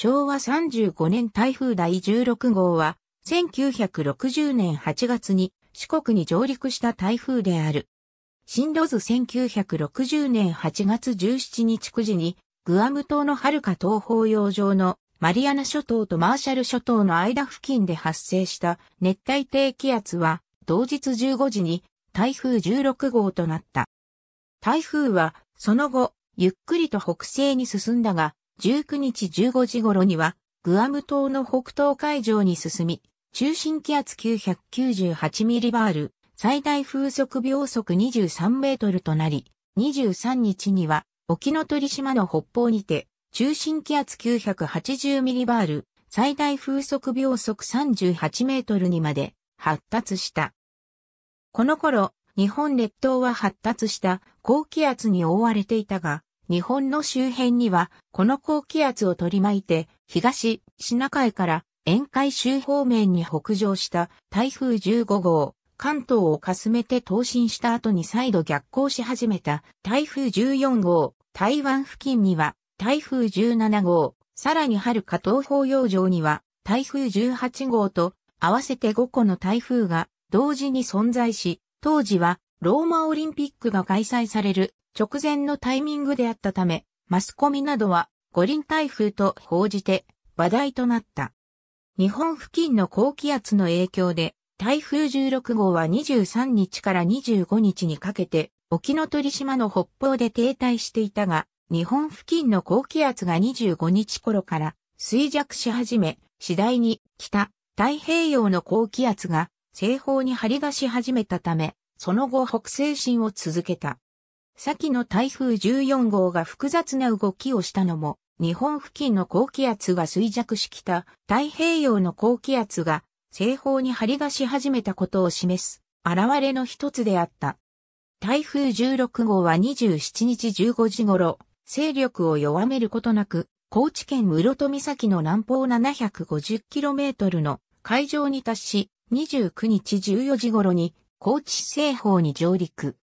昭和35年台風第16号は、1960年8月に四国に上陸した台風である。進路図1960年8月17日9時に、グアム島の遥か東方洋上のマリアナ諸島とマーシャル諸島の間付近で発生した熱帯低気圧は、同日15時に台風16号となった。台風は、その後、ゆっくりと北西に進んだが、19日15時頃には、グアム島の北東海上に進み、中心気圧998ミリバール、最大風速秒速23メートルとなり、23日には、沖ノ鳥島の北方にて、中心気圧980ミリバール、最大風速秒速38メートルにまで発達した。この頃、日本列島は発達した高気圧に覆われていたが、日本の周辺には、この高気圧を取り巻いて、東、シナ海から沿海周方面に北上した台風15号、関東をかすめて投進した後に再度逆行し始めた台風14号、台湾付近には台風17号、さらに春か東方洋上には台風18号と合わせて5個の台風が同時に存在し、当時はローマオリンピックが開催される直前のタイミングであったため、マスコミなどは五輪台風と報じて話題となった。日本付近の高気圧の影響で、台風16号は23日から25日にかけて、沖ノ鳥島の北方で停滞していたが、日本付近の高気圧が25日頃から衰弱し始め、次第に北太平洋の高気圧が西方に張り出し始めたため、その後北西進を続けた。先の台風14号が複雑な動きをしたのも、日本付近の高気圧が衰弱しきた太平洋の高気圧が西方に張り出し始めたことを示す現れの一つであった。台風16号は27日15時頃、勢力を弱めることなく、高知県室戸岬の南方 750km の海上に達し、29日14時頃に高知西方に上陸。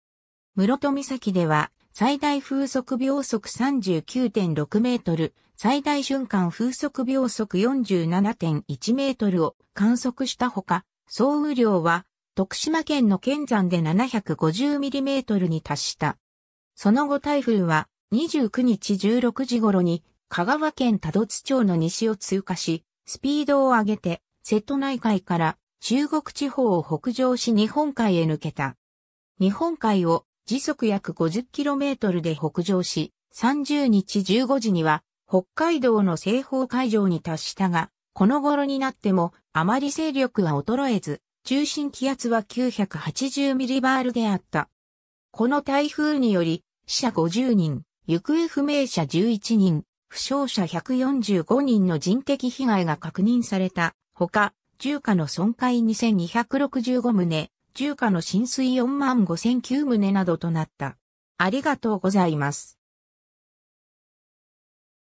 室戸岬では、最大風速秒速39.6メートル、最大瞬間風速秒速47.1メートルを観測したほか、総雨量は徳島県の県山で750ミリメートルに達した。その後台風は29日16時頃に香川県多度津町の西を通過し、スピードを上げて瀬戸内海から中国地方を北上し日本海へ抜けた。日本海を時速約 50km で北上し、30日15時には北海道の西方海上に達したが、この頃になってもあまり勢力は衰えず、中心気圧は9 8 0バールであった。この台風により、死者50人、行方不明者11人、負傷者145人の人的被害が確認された。ほか、住家の損壊2265棟、中華の浸水4万5 0 0 9棟などとなった。ありがとうございます。